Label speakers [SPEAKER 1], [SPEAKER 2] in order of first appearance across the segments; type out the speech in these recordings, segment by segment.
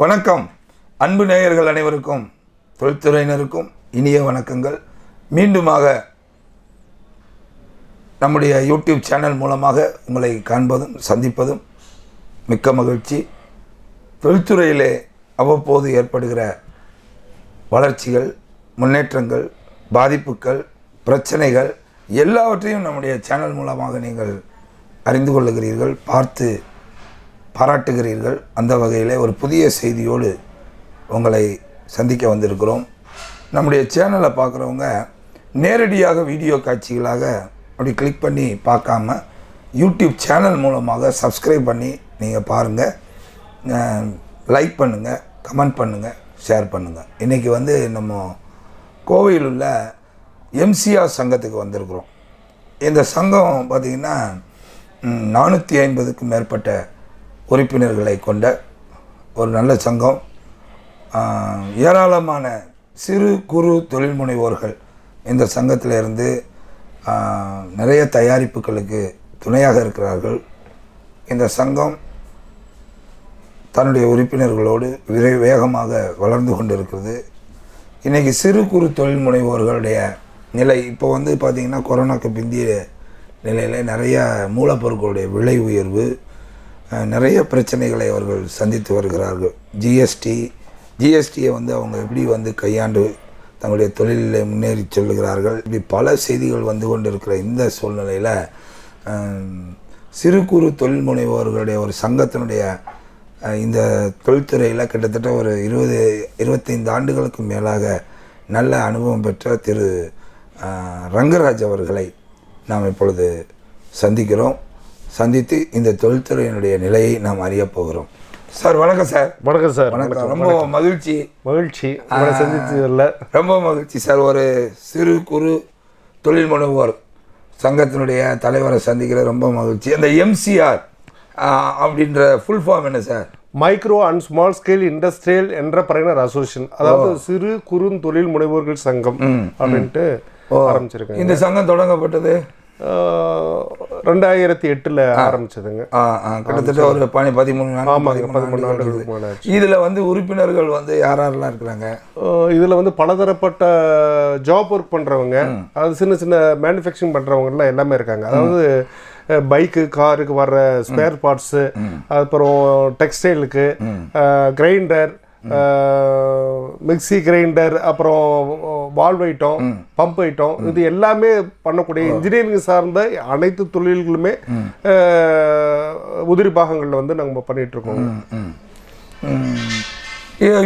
[SPEAKER 1] வணக்கம் அன்பு நேயர்கள் அனைவருக்கும் தொழில்துறையினருக்கும் இனிய வணக்கங்கள் மீண்டுமாக நம்முடைய யூடியூப் சேனல் மூலமாக உங்களை காண்பதும் சந்திப்பதும் மிக்க மகிழ்ச்சி தொழில்துறையிலே அவ்வப்போது ஏற்படுகிற வளர்ச்சிகள் முன்னேற்றங்கள் பாதிப்புகள் பிரச்சனைகள் எல்லாவற்றையும் நம்முடைய சேனல் மூலமாக நீங்கள் அறிந்து கொள்ளுகிறீர்கள் பார்த்து பாராட்டுகிறீர்கள் அந்த வகையில் ஒரு புதிய செய்தியோடு உங்களை சந்திக்க வந்திருக்கிறோம் நம்முடைய சேனலை பார்க்குறவங்க நேரடியாக வீடியோ காட்சிகளாக அப்படி கிளிக் பண்ணி பார்க்காம யூடியூப் சேனல் மூலமாக சப்ஸ்கிரைப் பண்ணி நீங்கள் பாருங்கள் லைக் பண்ணுங்கள் கமெண்ட் பண்ணுங்கள் ஷேர் பண்ணுங்கள் இன்றைக்கி வந்து நம்ம கோவையில் உள்ள எம்சிஆர் சங்கத்துக்கு வந்திருக்கிறோம் இந்த சங்கம் பார்த்திங்கன்னா நானூற்றி ஐம்பதுக்கும் மேற்பட்ட உறுப்பினர்களை கொண்ட ஒரு நல்ல சங்கம் ஏராளமான சிறு குறு தொழில் முனைவோர்கள் இந்த சங்கத்தில் இருந்து நிறைய தயாரிப்புகளுக்கு துணையாக இருக்கிறார்கள் இந்த சங்கம் தன்னுடைய உறுப்பினர்களோடு விரை வேகமாக வளர்ந்து கொண்டிருக்கிறது இன்றைக்கி சிறு குறு தொழில் முனைவோர்களுடைய நிலை இப்போ வந்து பார்த்திங்கன்னா கொரோனாக்கு பிந்திய நிலையில் நிறையா மூலப்பொருட்களுடைய விலை உயர்வு நிறைய பிரச்சனைகளை அவர்கள் சந்தித்து வருகிறார்கள் ஜிஎஸ்டி ஜிஎஸ்டியை வந்து அவங்க எப்படி வந்து கையாண்டு தங்களுடைய தொழிலில் முன்னேறி செல்கிறார்கள் இப்படி பல செய்திகள் வந்து கொண்டிருக்கிற இந்த சூழ்நிலையில் சிறு குறு தொழில் முனைவோர்களுடைய ஒரு சங்கத்தினுடைய இந்த தொழில்துறையில் கிட்டத்தட்ட ஒரு இருபது இருபத்தைந்து ஆண்டுகளுக்கு மேலாக நல்ல அனுபவம் பெற்ற திரு ரங்கராஜ் அவர்களை நாம் இப்பொழுது சந்திக்கிறோம் சந்தித்து இந்த தொழில்துறையினுடைய நிலையை நாம் அறியப் போகிறோம் சார் வணக்கம் சார் வணக்கம் சார் வணக்கம் ரொம்ப மகிழ்ச்சி மகிழ்ச்சி இல்லை ரொம்ப மகிழ்ச்சி சார் ஒரு சிறு குறு தொழில் முனைவோர் சங்கத்தினுடைய தலைவரை சந்திக்கிற ரொம்ப மகிழ்ச்சி அந்த எம்சிஆர் அப்படின்ற ஃபுல் ஃபார்ம் என்ன sir micro and small scale industrial entrepreneur
[SPEAKER 2] association அதாவது சிறு குறுந்தொழில் முனைவோர்கள் சங்கம் அப்படின்ட்டு ஆரம்பிச்சிருக்கேன் இந்த சங்கம்
[SPEAKER 1] தொடங்கப்பட்டது ரெண்டாயிரத்தி எட்டில் ஆரம்பிச்சதுங்க கிட்டத்தட்ட ஒரு பனி பதிமூணு ஆமாம் பதிமூணு ஆண்டுகளுக்குமான இதில் வந்து உறுப்பினர்கள் வந்து யார் யாரெல்லாம் இருக்கிறாங்க
[SPEAKER 2] இதில் வந்து பலதரப்பட்ட ஜாப் ஒர்க் பண்ணுறவங்க அது சின்ன சின்ன மேனுஃபேக்சரிங் பண்ணுறவங்கலாம் எல்லாமே இருக்காங்க அதாவது பைக்கு காருக்கு வர்ற ஸ்பேர் பார்ட்ஸு அப்புறம் டெக்ஸ்டைலுக்கு கிரைண்டர் மிக்சி கிரைண்டர் அப்புறம் வால்வ் ஐட்டம் பம்ப் ஐட்டம் இது எல்லாமே பண்ணக்கூடிய இன்ஜினியரிங் சார்ந்த அனைத்து தொழில்களுமே
[SPEAKER 1] உதிரி பாகங்களில் வந்து நம்ம பண்ணிகிட்ருக்கோம்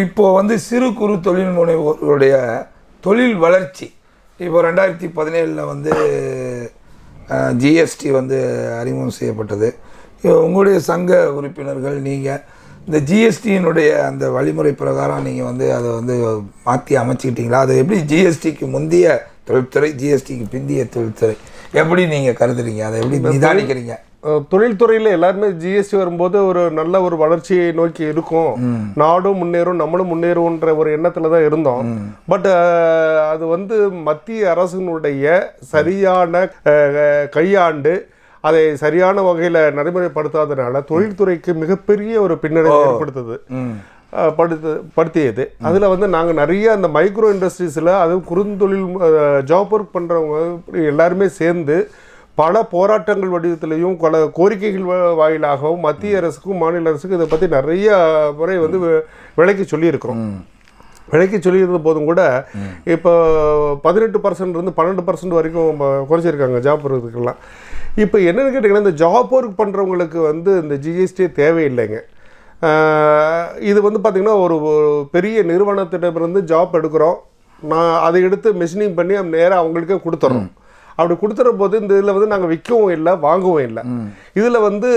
[SPEAKER 1] இப்போது வந்து சிறு குறு தொழில் முனைவோருடைய தொழில் வளர்ச்சி இப்போ ரெண்டாயிரத்தி பதினேழில் வந்து ஜிஎஸ்டி வந்து அறிமுகம் செய்யப்பட்டது உங்களுடைய சங்க உறுப்பினர்கள் நீங்கள் இந்த ஜிஎஸ்டியினுடைய அந்த வழிமுறை பிரகாரம் நீங்கள் வந்து அதை வந்து மாற்றி அமைச்சுக்கிட்டீங்களா அது எப்படி ஜிஎஸ்டிக்கு முந்தைய தொழில்துறை ஜிஎஸ்டிக்கு பிந்திய தொழில்துறை எப்படி நீங்கள் கருதுறீங்க அதை எப்படி நிதானிக்கிறீங்க தொழில்துறையில்
[SPEAKER 2] எல்லாருமே ஜிஎஸ்டி வரும்போது ஒரு நல்ல ஒரு வளர்ச்சியை நோக்கி இருக்கும் நாடும் முன்னேறும் நம்மளும் முன்னேறும்ன்ற ஒரு எண்ணத்தில் தான் இருந்தோம் பட் அது வந்து மத்திய அரசினுடைய சரியான கையாண்டு அதை சரியான வகையில் நடைமுறைப்படுத்தாதனால தொழில்துறைக்கு மிகப்பெரிய ஒரு பின்னடைவு ஏற்படுத்துது படுத்து படுத்தியது அதில் வந்து நாங்கள் நிறைய அந்த மைக்ரோ இண்டஸ்ட்ரீஸில் அதுவும் குறுந்தொழில் ஜாப் ஒர்க் பண்ணுறவங்க எல்லாருமே சேர்ந்து பல போராட்டங்கள் வடிவத்திலையும் பல கோரிக்கைகள் வாயிலாகவும் மத்திய அரசுக்கும் மாநில அரசுக்கும் இதை பற்றி நிறைய முறை வந்து விலைக்கு சொல்லியிருக்கிறோம் விலைக்கு சொல்லியிருந்த போதும் கூட இப்போ பதினெட்டு பர்சன்ட்லேருந்து பன்னெண்டு பர்சன்ட் வரைக்கும் குறைச்சிருக்காங்க ஜாப் இருக்கிறதுக்கெல்லாம் இப்போ என்னென்னு கேட்டிங்கன்னா இந்த ஜாப் ஒர்க் பண்ணுறவங்களுக்கு வந்து இந்த ஜிஎஸ்டி தேவையில்லைங்க இது வந்து பார்த்திங்கன்னா ஒரு பெரிய நிறுவனத்திடமிருந்து ஜாப் எடுக்கிறோம் நான் அதை எடுத்து மிஷினிங் பண்ணி நேராக அவங்களுக்கே கொடுத்துட்றோம் அப்படி கொடுத்துற போது இந்த இதில் வந்து நாங்கள் விற்கவும் இல்லை வாங்கவும் இல்லை இதில் வந்து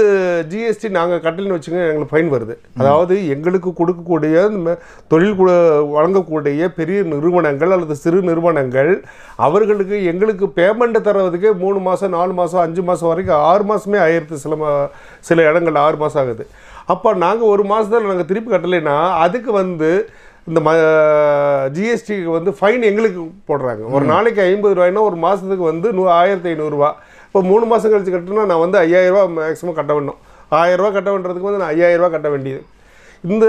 [SPEAKER 2] ஜிஎஸ்டி நாங்கள் கட்டலன்னு வச்சுங்க எங்களுக்கு ஃபைன் வருது அதாவது எங்களுக்கு கொடுக்கக்கூடிய தொழில் வழங்கக்கூடிய பெரிய நிறுவனங்கள் அல்லது சிறு நிறுவனங்கள் அவர்களுக்கு எங்களுக்கு பேமெண்ட் தர்றதுக்கே மூணு மாதம் நாலு மாதம் அஞ்சு மாதம் வரைக்கும் ஆறு மாதமே ஆயிரத்து சில சில இடங்கள் ஆறு மாதம் ஆகுது அப்போ நாங்கள் ஒரு மாதத்தில் நாங்கள் திருப்பி கட்டலைன்னா அதுக்கு வந்து இந்த ம ஜிஎஸ்டிக்கு வந்து ஃபைன் எங்களுக்கு போடுறாங்க ஒரு நாளைக்கு ஐம்பது ரூபாய்னா ஒரு மாதத்துக்கு வந்து நூ ஆயிரத்தி ஐநூறுரூவா இப்போ மூணு மாதம் கழிச்சு கட்டினா நான் வந்து ஐயாயிரரூவா மேக்ஸிமம் கட்ட வேண்டும் ஆயிரரூவா கட்ட வேண்டதுக்கு வந்து நான் ஐயாயிரரூவா கட்ட வேண்டியது இந்த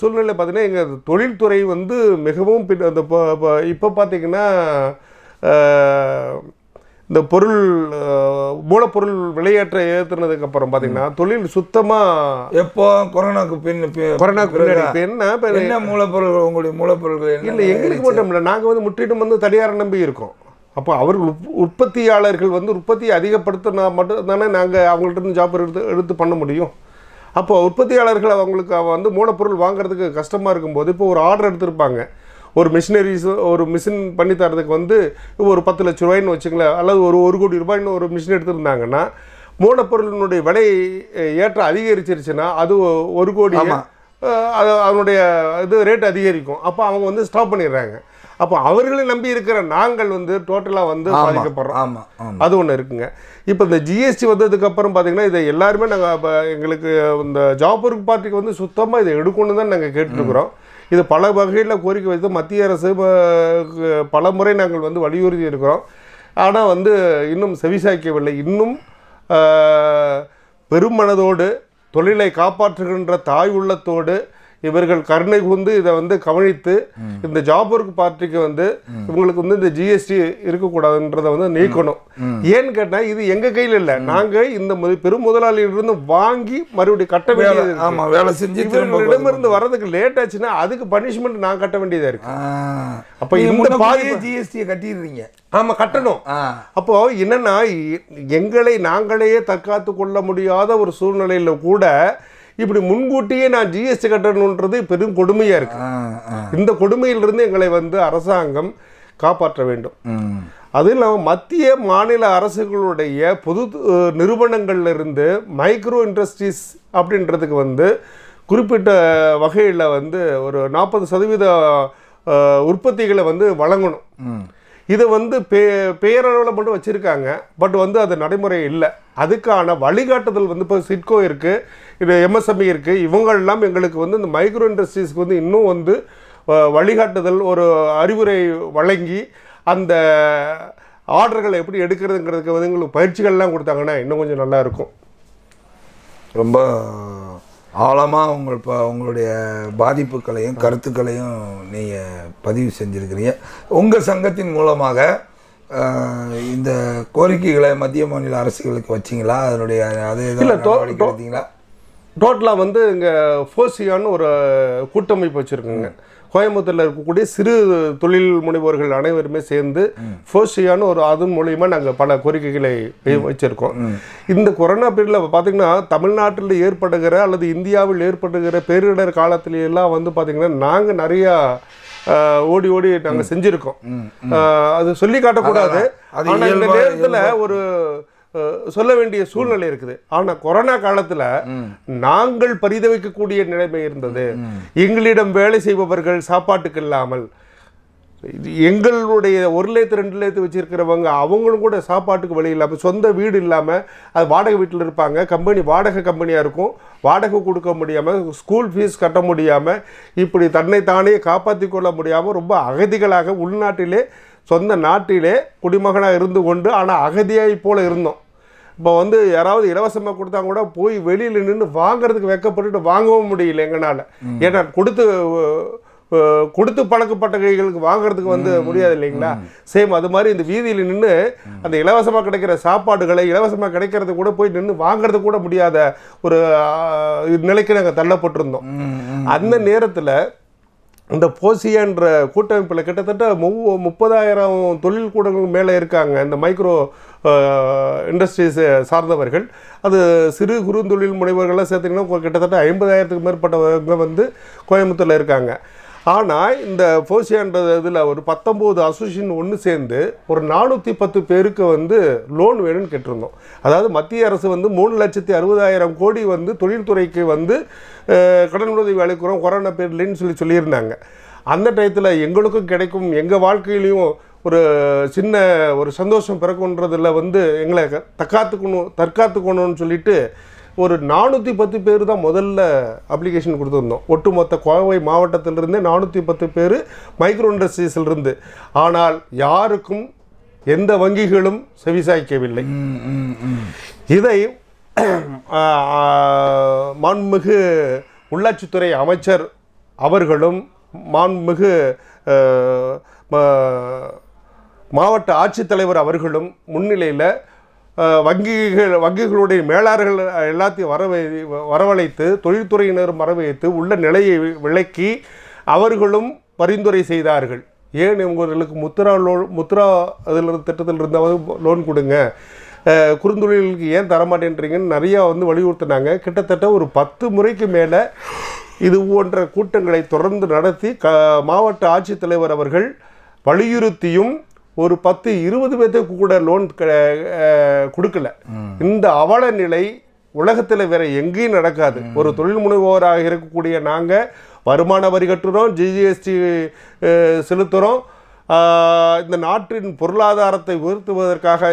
[SPEAKER 2] சூழ்நிலை பார்த்திங்கன்னா எங்கள் தொழில்துறை வந்து மிகவும் பின் அந்த இப்போ இப்போ பார்த்திங்கன்னா இந்த பொருள் மூலப்பொருள் விலையேற்ற ஏற்றுனதுக்கு அப்புறம் பார்த்தீங்கன்னா தொழில் சுத்தமாக எப்போ கொரோனாக்கு பின் கொரோனாக்கு பின்னாடி என்ன என்ன
[SPEAKER 1] மூலப்பொருள் உங்களுடைய மூலப்பொருள்கள் இல்லை எங்களுக்கு மட்டும்
[SPEAKER 2] இல்லை நாங்கள் வந்து முற்றிலும் வந்து தனியாரை நம்பி இருக்கோம் அப்போ அவர்கள் உற்பத்தியாளர்கள் வந்து உற்பத்தியை அதிகப்படுத்தினா மட்டும் தானே நாங்கள் அவங்கள்ட்ட இருந்து ஜாப் எடுத்து எடுத்து பண்ண முடியும் அப்போ உற்பத்தியாளர்கள் அவங்களுக்கு வந்து மூலப்பொருள் வாங்குறதுக்கு கஷ்டமாக இருக்கும்போது இப்போ ஒரு ஆர்டர் எடுத்திருப்பாங்க ஒரு மிஷினரிஸ் ஒரு மிஷின் பண்ணி தரதுக்கு வந்து ஒரு பத்து லட்ச ரூபாய்னு வச்சுங்களேன் அல்லது ஒரு ஒரு கோடி ரூபாய்னு ஒரு மிஷின் எடுத்திருந்தாங்கன்னா மூலப்பொருளினுடைய விலை ஏற்ற அதிகரிச்சிருச்சுன்னா அது ஒரு கோடி அது அதனுடைய இது ரேட் அதிகரிக்கும் அப்போ அவங்க வந்து ஸ்டாப் பண்ணிடுறாங்க அப்போ அவர்களை நம்பி இருக்கிற நாங்கள் வந்து டோட்டலாக வந்து பாதிக்கப்படுறோம் அது ஒன்று இருக்குங்க இப்போ இந்த ஜிஎஸ்டி வந்ததுக்கப்புறம் பார்த்தீங்கன்னா இதை எல்லாருமே நாங்கள் இப்போ எங்களுக்கு இந்த ஜாப் ஒர்க் பார்ட்டிக்கு வந்து சுத்தமாக இதை எடுக்கணும்னு தான் நாங்கள் கேட்டுருக்குறோம் இது பல வகையில் கோரிக்கை வைத்து மத்திய அரசு பல முறை நாங்கள் வந்து வலியுறுத்தி இருக்கிறோம் ஆனால் வந்து இன்னும் செவிசாய்க்கவில்லை இன்னும் பெருமனதோடு தொழிலை காப்பாற்றுகின்ற தாய் உள்ளத்தோடு இவர்கள் கருணை கூர்ந்து இதை வந்து கவனித்து இந்த ஜாப் ஒர்க் பார்ட்டிக்கு வந்து இவங்களுக்கு வந்து இந்த ஜிஎஸ்டி இருக்கக்கூடாதுன்றதை வந்து நீக்கணும் ஏன்னு கேட்டால் இது எங்கள் கையில் இல்லை நாங்கள் இந்த பெரும் முதலாளியிலிருந்து வாங்கி மறுபடியும் கட்ட வேண்டியது ஆமாம் வேலை செஞ்சு இவர்களிடமிருந்து வர்றதுக்கு லேட் ஆச்சுன்னா அதுக்கு பனிஷ்மெண்ட் நான் கட்ட வேண்டியதாக இருக்கு அப்போ இந்த பாதி
[SPEAKER 1] ஜிஎஸ்டியை கட்டிடுறீங்க
[SPEAKER 2] ஆமாம் கட்டணும் அப்போ என்னன்னா எங்களை நாங்களே தற்காத்து கொள்ள முடியாத ஒரு சூழ்நிலையில் கூட இப்படி முன்கூட்டியே நான் ஜிஎஸ்டி கட்டணுன்றது பெரும் கொடுமையாக இருக்குது இந்த கொடுமையிலிருந்து எங்களை வந்து அரசாங்கம் காப்பாற்ற வேண்டும் அதுவும் இல்லாமல் மத்திய மாநில அரசுகளுடைய பொது இருந்து மைக்ரோ இண்டஸ்ட்ரீஸ் அப்படின்றதுக்கு வந்து குறிப்பிட்ட வகையில் வந்து ஒரு நாற்பது சதவீத உற்பத்திகளை வந்து வழங்கணும் இதை வந்து பே பேரளவில் மட்டும் வச்சுருக்காங்க பட் வந்து அது நடைமுறை இல்லை அதுக்கான வழிகாட்டுதல் வந்து இப்போ சிட்கோ இருக்குது இது எம்எஸ்எம்இ இருக்குது இவங்கள்லாம் எங்களுக்கு வந்து இந்த மைக்ரோ இண்டஸ்ட்ரீஸ்க்கு வந்து இன்னும் வந்து வழிகாட்டுதல் ஒரு அறிவுரை வழங்கி அந்த ஆர்டர்களை எப்படி எடுக்கிறதுங்கிறதுக்கு வந்து எங்களுக்கு பயிற்சிகள்லாம் கொடுத்தாங்கன்னா இன்னும் கொஞ்சம் நல்லாயிருக்கும்
[SPEAKER 1] ரொம்ப ஆழமாக உங்கள் ப உங்களுடைய பாதிப்புகளையும் கருத்துக்களையும் நீங்கள் பதிவு செஞ்சுருக்கிறீங்க உங்கள் சங்கத்தின் மூலமாக இந்த கோரிக்கைகளை மத்திய மாநில அரசுகளுக்கு வச்சிங்களா அதனுடைய அது எடுத்தீங்களா
[SPEAKER 2] டோட்டலாக வந்து இங்கே ஃபோசியான்னு ஒரு கூட்டமைப்பு வச்சுருக்கோங்க கோயம்புத்தூரில் இருக்கக்கூடிய சிறு தொழில் முனைவோர்கள் அனைவருமே சேர்ந்து ஃபோஷியான்னு ஒரு அதன் மூலியமா நாங்கள் பல கோரிக்கைகளை வச்சிருக்கோம் இந்த கொரோனா பீரியடில் பார்த்தீங்கன்னா தமிழ்நாட்டில் ஏற்படுகிற அல்லது இந்தியாவில் ஏற்படுகிற பேரிடர் காலத்திலெல்லாம் வந்து பார்த்திங்கன்னா நாங்கள் நிறையா ஓடி ஓடி நாங்கள் செஞ்சுருக்கோம் அது சொல்லி காட்டக்கூடாது ஆனால் இந்த நேரத்தில் ஒரு சொல்ல வேண்டிய சூழ்நிலை இருக்குது ஆனா கொரோனா காலத்துல நாங்கள் பரிதவிக்கக்கூடிய நிலைமை இருந்தது எங்களிடம் வேலை செய்பவர்கள் சாப்பாட்டுக்கு இல்லாமல் எங்களுடைய ஒரு லேத்து ரெண்டு லேத்து வச்சுருக்கிறவங்க அவங்களும் கூட சாப்பாட்டுக்கு வழி இல்லாமல் சொந்த வீடு இல்லாமல் அது வாடகை வீட்டில் இருப்பாங்க கம்பெனி வாடகை கம்பெனியாக இருக்கும் வாடகை கொடுக்க முடியாமல் ஸ்கூல் ஃபீஸ் கட்ட முடியாமல் இப்படி தன்னை தானே காப்பாற்றி கொள்ள முடியாமல் ரொம்ப அகதிகளாக உள்நாட்டிலே சொந்த நாட்டிலே குடிமகனாக இருந்து கொண்டு ஆனால் அகதியாக போல் இருந்தோம் இப்போ வந்து யாராவது இலவசமாக கொடுத்தா கூட போய் வெளியில் நின்று வாங்கிறதுக்கு வெக்கப்பட்டுட்டு வாங்கவும் முடியல எங்களால் ஏன்னா கொடுத்து கொடுத்து கைகளுக்கு வாங்குறதுக்கு வந்து முடியாது இல்லைங்களா சேம் அது மாதிரி இந்த வீதியில் நின்று அந்த இலவசமாக கிடைக்கிற சாப்பாடுகளை இலவசமாக கிடைக்கிறது கூட போய் நின்று வாங்குறது கூட முடியாத ஒரு நிலைக்கு நாங்கள் தள்ளப்பட்டிருந்தோம் அந்த நேரத்தில் இந்த போசியன்ற கூட்டமைப்பில் கிட்டத்தட்ட மு முப்பதாயிரம் தொழில் கூடங்கள் மேலே இருக்காங்க இந்த மைக்ரோ இண்டஸ்ட்ரீஸ் சார்ந்தவர்கள் அது சிறு குறுந்தொழில் முனைவர்கள்லாம் சேர்த்திங்கன்னா கிட்டத்தட்ட ஐம்பதாயிரத்துக்கு மேற்பட்டவங்க வந்து கோயம்புத்தூரில் இருக்காங்க ஆனால் இந்த ஃபோசியான்றது இதில் ஒரு பத்தொம்போது அசோசியேஷன் ஒன்று சேர்ந்து ஒரு நானூற்றி பத்து பேருக்கு வந்து லோன் வேணும்னு கேட்டிருந்தோம் அதாவது மத்திய அரசு வந்து மூணு லட்சத்தி அறுபதாயிரம் கோடி வந்து தொழில்துறைக்கு வந்து கடன் உதவி அளிக்கிறோம் கொரோனா இல்லைன்னு சொல்லி சொல்லியிருந்தாங்க அந்த டயத்தில் எங்களுக்கும் கிடைக்கும் எங்கள் வாழ்க்கையிலையும் ஒரு சின்ன ஒரு சந்தோஷம் பிறக்குன்றதில் வந்து எங்களை தற்காத்துக்கணும் தற்காத்துக்கணும்னு சொல்லிட்டு ஒரு நானூற்றி பத்து பேர் தான் முதல்ல அப்ளிகேஷன் கொடுத்துருந்தோம் ஒட்டுமொத்த கோவை மாவட்டத்திலிருந்தே நானூற்றி பத்து பேர் மைக்ரோ இண்டஸ்ட்ரீஸிலிருந்து ஆனால் யாருக்கும் எந்த வங்கிகளும் செவிசாய்க்கவில்லை இதை மாண்புமிகு உள்ளாட்சித்துறை அமைச்சர் அவர்களும் மாண்புமிகு மாவட்ட ஆட்சித்தலைவர் அவர்களும் முன்னிலையில் வங்கிகள் வங்கிகளுடைய மேலாளர்கள் எல்லாத்தையும் வரவை வரவழைத்து தொழில்துறையினரும் வரவேற்று உள்ள நிலையை விளக்கி அவர்களும் பரிந்துரை செய்தார்கள் ஏன் இவங்களுக்கு முத்ரா லோன் முத்ரா அதில் திட்டத்தில் இருந்தாவது லோன் கொடுங்க குறுந்தொழிலுக்கு ஏன் தரமாட்டேன்றீங்கன்னு நிறையா வந்து வலியுறுத்தினாங்க கிட்டத்தட்ட ஒரு பத்து முறைக்கு மேலே இது போன்ற கூட்டங்களை தொடர்ந்து நடத்தி க மாவட்ட ஆட்சித்தலைவர் அவர்கள் வலியுறுத்தியும் ஒரு பத்து இருபது பேர்த்துக்கு கூட லோன் கொடுக்கல இந்த அவல நிலை உலகத்தில் வேற எங்கேயும் நடக்காது ஒரு தொழில் முனைவோராக இருக்கக்கூடிய நாங்கள் வருமான வரி கட்டுறோம் ஜிஜிஎஸ்டி செலுத்துகிறோம் இந்த நாட்டின் பொருளாதாரத்தை உயர்த்துவதற்காக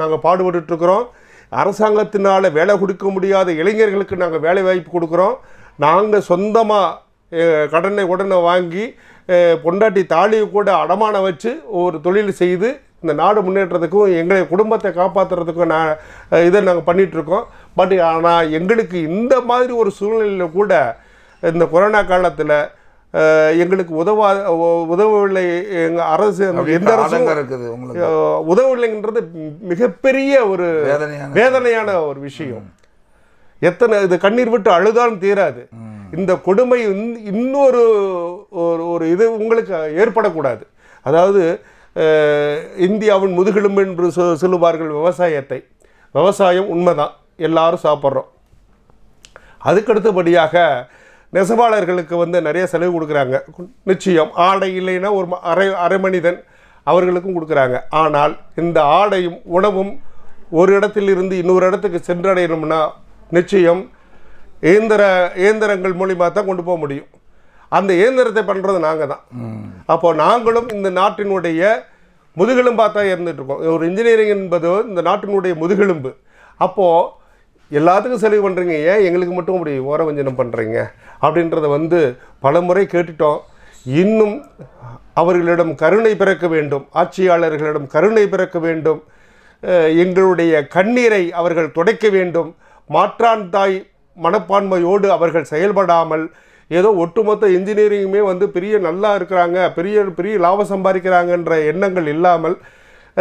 [SPEAKER 2] நாங்கள் பாடுபட்டுருக்குறோம் அரசாங்கத்தினால் வேலை கொடுக்க முடியாத இளைஞர்களுக்கு நாங்கள் வேலை வாய்ப்பு கொடுக்குறோம் நாங்கள் சொந்தமாக கடனை உடனே வாங்கி பொண்டாட்டி தாலியை கூட அடமான வச்சு ஒரு தொழில் செய்து இந்த நாடு முன்னேற்றத்துக்கும் எங்களை குடும்பத்தை காப்பாற்றுறதுக்கும் நான் இதை நாங்கள் பண்ணிகிட்ருக்கோம் பட் ஆனால் எங்களுக்கு இந்த மாதிரி ஒரு சூழ்நிலையில் கூட இந்த கொரோனா காலத்தில் எங்களுக்கு உதவா உதவவில்லை எங்கள் அரசு எந்த அரசும் இருக்குது உதவவில்லைங்கிறது மிகப்பெரிய ஒரு வேதனையான ஒரு விஷயம் எத்தனை இது கண்ணீர் விட்டு அழுதாலும் தீராது இந்த கொடுமை இன்னொரு ஒரு ஒரு இது உங்களுக்கு ஏற்படக்கூடாது அதாவது இந்தியாவின் முதுகெலும்பு என்று சொ சொல்லுவார்கள் விவசாயத்தை விவசாயம் உண்மைதான் எல்லாரும் சாப்பிட்றோம் அதுக்கடுத்தபடியாக நெசவாளர்களுக்கு வந்து நிறைய செலவு கொடுக்குறாங்க நிச்சயம் ஆடை இல்லைன்னா ஒரு அரை அரை மனிதன் அவர்களுக்கும் கொடுக்குறாங்க ஆனால் இந்த ஆடையும் உணவும் ஒரு இடத்திலிருந்து இன்னொரு இடத்துக்கு சென்றடையணும்னா நிச்சயம் இயந்திர இயந்திரங்கள் மூலிமா தான் கொண்டு போக முடியும் அந்த இயந்திரத்தை பண்ணுறது நாங்கள் தான் அப்போது நாங்களும் இந்த நாட்டினுடைய முதுகெலும்பாக தான் இருந்துகிட்ருக்கோம் ஒரு இன்ஜினியரிங் என்பது இந்த நாட்டினுடைய முதுகெலும்பு அப்போது எல்லாத்துக்கும் செலவு பண்ணுறீங்க ஏன் எங்களுக்கு மட்டும் அப்படி ஓர வஞ்சனம் பண்ணுறீங்க அப்படின்றத வந்து பல முறை கேட்டுட்டோம் இன்னும் அவர்களிடம் கருணை பிறக்க வேண்டும் ஆட்சியாளர்களிடம் கருணை பிறக்க வேண்டும் எங்களுடைய கண்ணீரை அவர்கள் துடைக்க வேண்டும் மாற்றான் தாய் மனப்பான்மையோடு அவர்கள் செயல்படாமல் ஏதோ ஒட்டுமொத்த இன்ஜினியரிங்குமே வந்து பெரிய நல்லா இருக்கிறாங்க பெரிய பெரிய லாபம் சம்பாதிக்கிறாங்கன்ற எண்ணங்கள் இல்லாமல்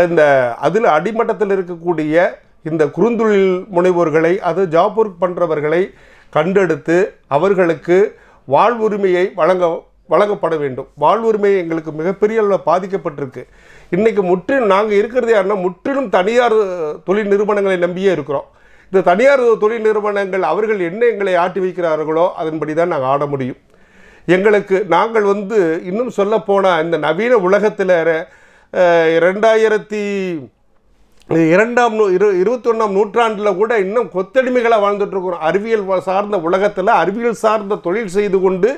[SPEAKER 2] இந்த அதில் அடிமட்டத்தில் இருக்கக்கூடிய இந்த குறுந்தொழில் முனைவோர்களை அது ஜாப் ஒர்க் பண்ணுறவர்களை கண்டெடுத்து அவர்களுக்கு வாழ்வுரிமையை வழங்க வழங்கப்பட வேண்டும் வாழ்வுரிமை எங்களுக்கு மிகப்பெரிய அளவில் பாதிக்கப்பட்டிருக்கு இன்றைக்கி முற்றிலும் நாங்கள் இருக்கிறது யாருன்னா முற்றிலும் தனியார் தொழில் நிறுவனங்களை நம்பியே இருக்கிறோம் இந்த தனியார் தொழில் நிறுவனங்கள் அவர்கள் என்ன எங்களை ஆட்டி வைக்கிறார்களோ அதன்படி தான் நாங்கள் ஆட முடியும் எங்களுக்கு நாங்கள் வந்து இன்னும் சொல்லப்போனால் இந்த நவீன உலகத்தில் ரெண்டாயிரத்தி இரண்டாம் நூ இரு இருபத்தொன்னாம் நூற்றாண்டில் கூட இன்னும் கொத்தடிமைகளாக வாழ்ந்துட்டுருக்கிறோம் அறிவியல் சார்ந்த உலகத்தில் அறிவியல் சார்ந்த தொழில் செய்து கொண்டு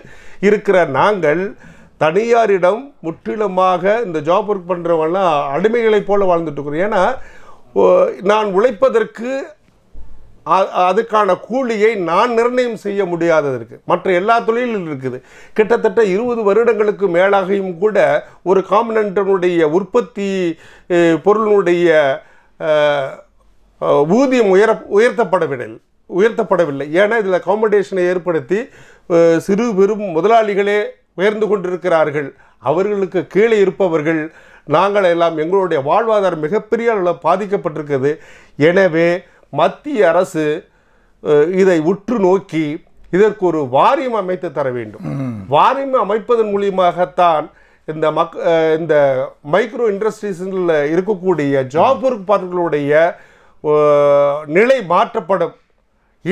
[SPEAKER 2] இருக்கிற நாங்கள் தனியாரிடம் முற்றிலுமாக இந்த ஜாப் ஒர்க் பண்ணுறவங்கலாம் அடிமைகளைப் போல் வாழ்ந்துட்டுருக்குறோம் ஏன்னா நான் உழைப்பதற்கு அதுக்கான கூலியை நான் நிர்ணயம் செய்ய முடியாதது இருக்குது மற்ற எல்லா தொழிலும் இருக்குது கிட்டத்தட்ட இருபது வருடங்களுக்கு மேலாகியும் கூட ஒரு காம்பனண்டனுடைய உற்பத்தி பொருளினுடைய ஊதியம் உயர உயர்த்தப்படவில்லை உயர்த்தப்படவில்லை ஏன்னா இதில் காம்படிஷனை ஏற்படுத்தி சிறு பெரும் முதலாளிகளே உயர்ந்து கொண்டிருக்கிறார்கள் அவர்களுக்கு கீழே இருப்பவர்கள் நாங்கள் எல்லாம் எங்களுடைய வாழ்வாதாரம் மிகப்பெரிய அளவில் பாதிக்கப்பட்டிருக்கிறது எனவே மத்திய அரசு இதை உற்று நோக்கி இதற்கு ஒரு வாரியம் அமைத்து தர வேண்டும் வாரியம் அமைப்பதன் மூலியமாகத்தான் இந்த மக் இந்த மைக்ரோ இண்டஸ்ட்ரீஸில் இருக்கக்கூடிய ஜாப் பார்களுடைய நிலை மாற்றப்படும்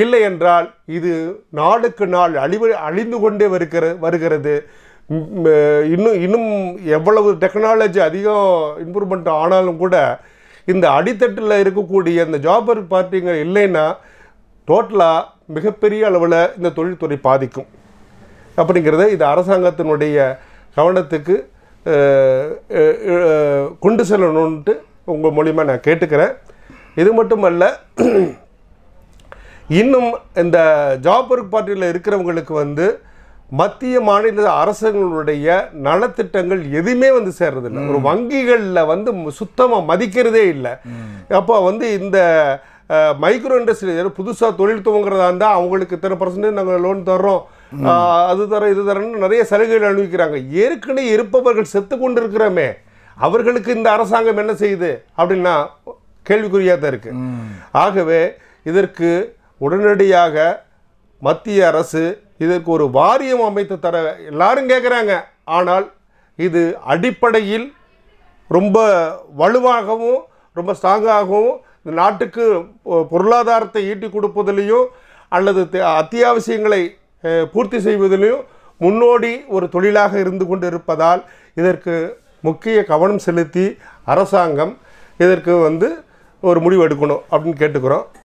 [SPEAKER 2] இல்லை என்றால் இது நாளுக்கு நாள் அழிவு அழிந்து கொண்டே வருகிற வருகிறது இன்னும் இன்னும் எவ்வளவு டெக்னாலஜி அதிகம் இம்ப்ரூவ்மெண்ட் ஆனாலும் கூட இந்த அடித்தட்டில் இருக்கக்கூடிய இந்த ஜாபர் பார்ட்டிங்க இல்லைன்னா டோட்டலாக மிகப்பெரிய அளவில் இந்த தொழில்துறை பாதிக்கும் அப்படிங்கிறத இது அரசாங்கத்தினுடைய கவனத்துக்கு கொண்டு செல்லணும்ன்ட்டு உங்கள் மூலிமா நான் கேட்டுக்கிறேன் இது மட்டுமல்ல இன்னும் இந்த ஜாப் ஒர்க் பார்ட்டியில் இருக்கிறவங்களுக்கு வந்து மத்திய மாநில அரசுகளுடைய நலத்திட்டங்கள் எதுவுமே வந்து சேர்றதில்லை ஒரு வங்கிகளில் வந்து சுத்தமாக மதிக்கிறதே இல்லை அப்போ வந்து இந்த மைக்ரோ இண்டஸ்ட்ரி புதுசாக தொழில் துவங்குறதா இருந்தால் அவங்களுக்கு இத்தனை பர்சன்டேஜ் நாங்கள் லோன் தர்றோம் அது தரோம் இது தரோம்னு நிறைய சலுகைகள் அனுபவிக்கிறாங்க ஏற்கனவே இருப்பவர்கள் செத்து கொண்டு இருக்கிறோமே அவர்களுக்கு இந்த அரசாங்கம் என்ன செய்யுது அப்படின்னா கேள்விக்குறியாக தான் இருக்குது ஆகவே இதற்கு உடனடியாக மத்திய அரசு இதற்கு ஒரு வாரியம் அமைத்து தர எல்லாரும் கேட்குறாங்க ஆனால் இது அடிப்படையில் ரொம்ப வலுவாகவும் ரொம்ப ஸ்ட்ராங்காகவும் இந்த நாட்டுக்கு பொருளாதாரத்தை ஈட்டி கொடுப்பதிலையும் அல்லது அத்தியாவசியங்களை பூர்த்தி செய்வதிலையும் முன்னோடி ஒரு தொழிலாக இருந்து கொண்டு இருப்பதால் இதற்கு முக்கிய கவனம் செலுத்தி அரசாங்கம் இதற்கு
[SPEAKER 1] வந்து ஒரு முடிவு எடுக்கணும் அப்படின்னு கேட்டுக்கிறோம்